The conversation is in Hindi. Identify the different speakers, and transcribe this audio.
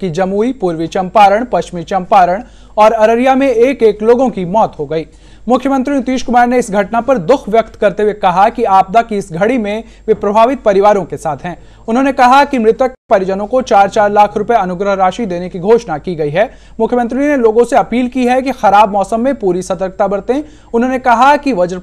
Speaker 1: कि जमुई पूर्वी चंपारण पश्चिमी चंपारण और अररिया में एक एक लोगों की मौत हो गई मुख्यमंत्री नीतीश कुमार ने इस घटना पर दुख व्यक्त करते हुए कहा कि आपदा की इस घड़ी में वे प्रभावित परिवारों के साथ हैं उन्होंने कहा कि मृतक परिजनों को चार चार लाख रुपए अनुग्रह राशि देने की घोषणा की गई है मुख्यमंत्री ने लोगों से अपील की है कि खराब मौसम में पूरी सतर्कता बरतें उन्होंने कहा कि वज्रपात